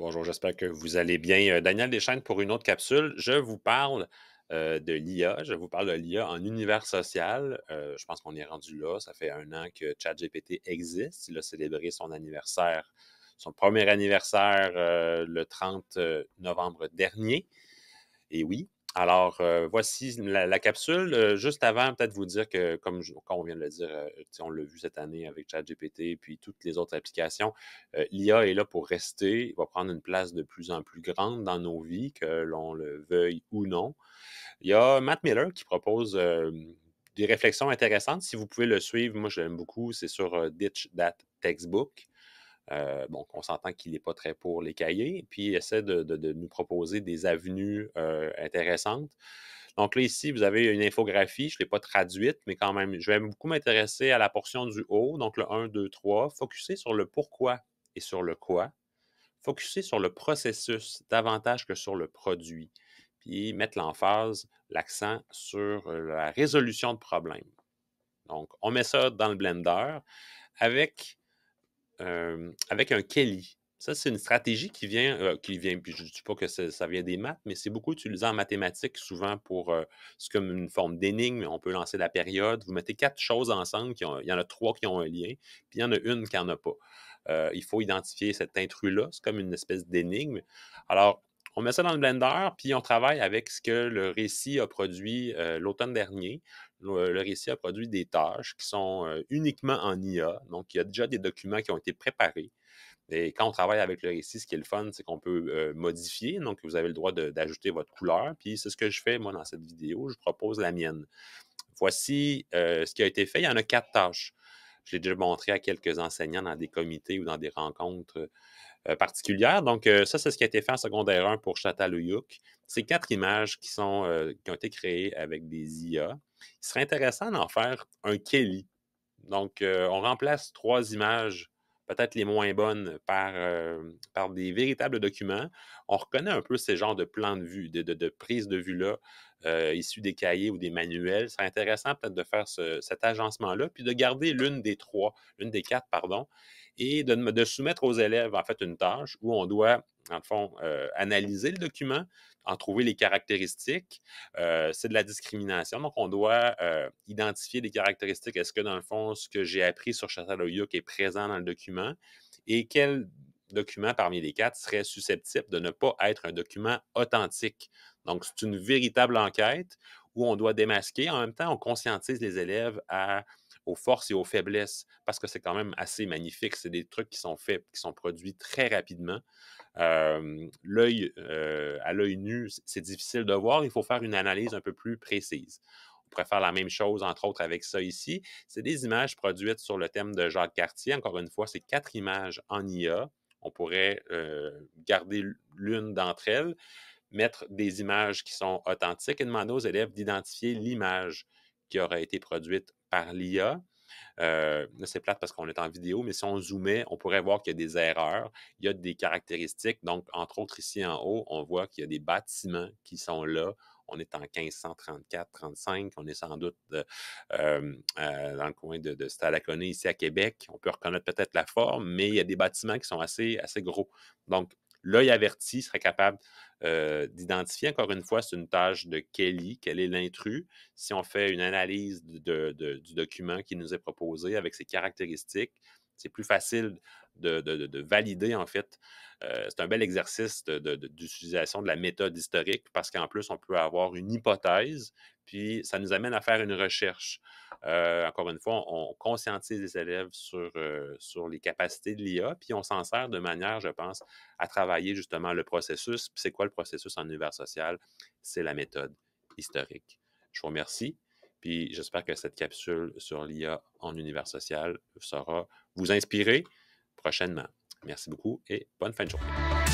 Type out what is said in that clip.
Bonjour, j'espère que vous allez bien. Euh, Daniel Deschaine pour une autre capsule. Je vous parle euh, de l'IA. Je vous parle de l'IA en univers social. Euh, je pense qu'on est rendu là. Ça fait un an que ChatGPT existe. Il a célébré son anniversaire, son premier anniversaire le 30 novembre dernier. Et oui, alors, euh, voici la, capsule. Euh, juste avant, peut-être vous dire que, comme, on vient de le dire, euh, on l'a vu cette année avec ChatGPT puis toutes les autres applications, l'IA est là pour rester. Il va prendre une place de plus en plus grande dans nos vies, que l'on le veuille ou non. Il y a Matt Miller qui propose des réflexions intéressantes. Si vous pouvez le suivre, moi, je l'aime beaucoup. C'est sur Ditch That Textbook. Euh, bon, on s'entend qu'il n'est pas très pour les cahiers, puis il essaie de, nous proposer des avenues euh, intéressantes. Donc là, ici, vous avez une infographie, je ne l'ai pas traduite, mais quand même, je vais beaucoup m'intéresser à la portion du haut, donc le 1, 2, 3, focuser sur le pourquoi et sur le quoi, focuser sur le processus davantage que sur le produit, puis mettre l'emphase, l'accent sur euh, la résolution de problèmes. Donc, on met ça dans le Blender avec euh, avec un Kelly. Ça, c'est une stratégie qui vient, euh, qui vient, puis je ne dis pas que ça vient des maths, mais c'est beaucoup utilisé en mathématiques, souvent pour, euh, c'est comme une forme d'énigme, on peut lancer la période, vous mettez quatre choses ensemble, qui il y en a trois qui ont un lien, puis il y en a une qui n'en a pas. il faut identifier cet intrus-là, c'est comme une espèce d'énigme. Alors, on met ça dans le blender, puis on travaille avec ce que le récit a produit euh, l'automne dernier. Euh, le, récit a produit des tâches qui sont euh, uniquement en IA. Donc, il y a déjà des documents qui ont été préparés. Et quand on travaille avec le récit, ce qui est le fun, c'est qu'on peut modifier. Donc, vous avez le droit d'ajouter votre couleur. Puis, c'est ce que je fais, moi, dans cette vidéo. Je propose la mienne. Voici ce qui a été fait. Il y en a quatre tâches. Je l'ai déjà montré à quelques enseignants dans des comités ou dans des rencontres euh, particulière. Donc, euh, ça, c'est ce qui a été fait en secondaire 1 pour Châtalouyuc. C'est quatre images qui, sont, euh, qui ont été créées avec des IA. Il serait intéressant d'en faire un Kelly. Donc, on remplace trois images, peut-être les moins bonnes, par, par des véritables documents. On reconnaît un peu ces genres de plans de vue, de, de, de prises de vue-là, issus des cahiers ou des manuels. Ce serait intéressant peut-être de faire cet agencement-là, puis de garder l'une des trois, l'une des quatre, pardon, et de, soumettre aux élèves, en fait, une tâche où on doit, en fond, euh, analyser le document, en trouver les caractéristiques. Euh, c'est de la discrimination. Donc, on doit euh, identifier les caractéristiques. Est-ce que, dans le fond, ce que j'ai appris sur qui est présent dans le document et quel document parmi les quatre serait susceptible de ne pas être un document authentique? Donc, c'est une véritable enquête où on doit démasquer. En même temps, on conscientise les élèves à aux forces et aux faiblesses, parce que c'est quand même assez magnifique. C'est des trucs qui sont faits, qui sont produits très rapidement. l'œil, à l'œil nu, c'est difficile de voir. Il faut faire une analyse un peu plus précise. On pourrait faire la même chose, entre autres, avec ça ici. C'est des images produites sur le thème de Jacques Cartier. Encore une fois, c'est quatre images en IA. On pourrait garder l'une d'entre elles, mettre des images qui sont authentiques et demander aux élèves d'identifier l'image qui aurait été produite par l'IA. Euh, là, c'est plate parce qu'on est en vidéo, mais si on zoomait, on pourrait voir qu'il y a des erreurs, il y a des caractéristiques. Donc, entre autres, ici en haut, on voit qu'il y a des bâtiments qui sont là. On est en 1534-35. On est sans doute euh, euh, dans le coin de, de Stalaconé, ici à Québec. On peut reconnaître peut-être la forme, mais il y a des bâtiments qui sont assez, assez gros. Donc, l'œil averti serait capable d'identifier, encore une fois, c'est une tâche de Kelly, quel est l'intrus. Si on fait une analyse du document qui nous est proposé avec ses caractéristiques, c'est plus facile de, valider, en fait. c'est un bel exercice d'utilisation de, la méthode historique parce qu'en plus, on peut avoir une hypothèse, puis ça nous amène à faire une recherche. Euh, encore une fois, on, conscientise les élèves sur, euh, sur les capacités de l'IA, puis on s'en sert de manière, je pense, à travailler justement le processus. Puis c'est quoi le processus en univers social? C'est la méthode historique. Je vous remercie, puis j'espère que cette capsule sur l'IA en univers social sera vous inspirer prochainement. Merci beaucoup et bonne fin de journée.